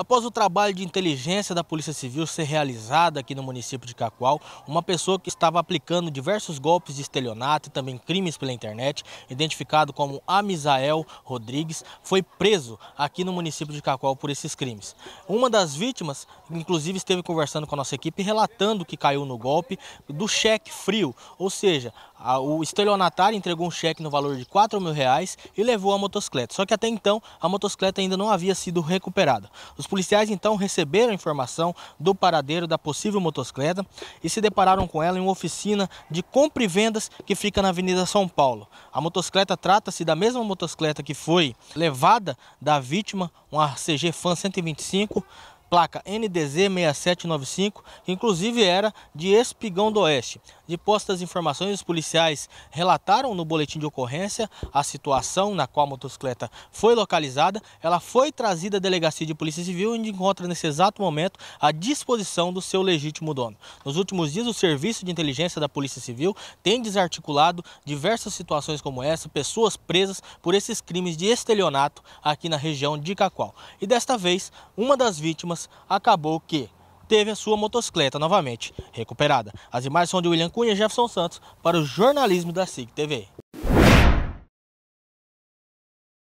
Após o trabalho de inteligência da Polícia Civil ser realizado aqui no município de Cacoal, uma pessoa que estava aplicando diversos golpes de estelionato e também crimes pela internet, identificado como Amisael Rodrigues, foi preso aqui no município de Cacoal por esses crimes. Uma das vítimas, inclusive, esteve conversando com a nossa equipe, relatando que caiu no golpe do cheque frio, ou seja, o estelionatário entregou um cheque no valor de 4 mil reais e levou a motocicleta. Só que até então, a motocicleta ainda não havia sido recuperada. Os policiais então receberam informação do paradeiro da possível motocicleta e se depararam com ela em uma oficina de compra e vendas que fica na Avenida São Paulo. A motocicleta trata-se da mesma motocicleta que foi levada da vítima, uma CG Fan 125, placa NDZ 6795, que inclusive era de Espigão do Oeste. De postas informações, os policiais relataram no boletim de ocorrência a situação na qual a motocicleta foi localizada. Ela foi trazida à delegacia de Polícia Civil, onde encontra nesse exato momento à disposição do seu legítimo dono. Nos últimos dias, o Serviço de Inteligência da Polícia Civil tem desarticulado diversas situações como essa, pessoas presas por esses crimes de estelionato aqui na região de Cacoal. E desta vez, uma das vítimas delas acabou que teve a sua motocicleta novamente recuperada. As imagens são de William Cunha e Jefferson Santos para o jornalismo da SIG TV.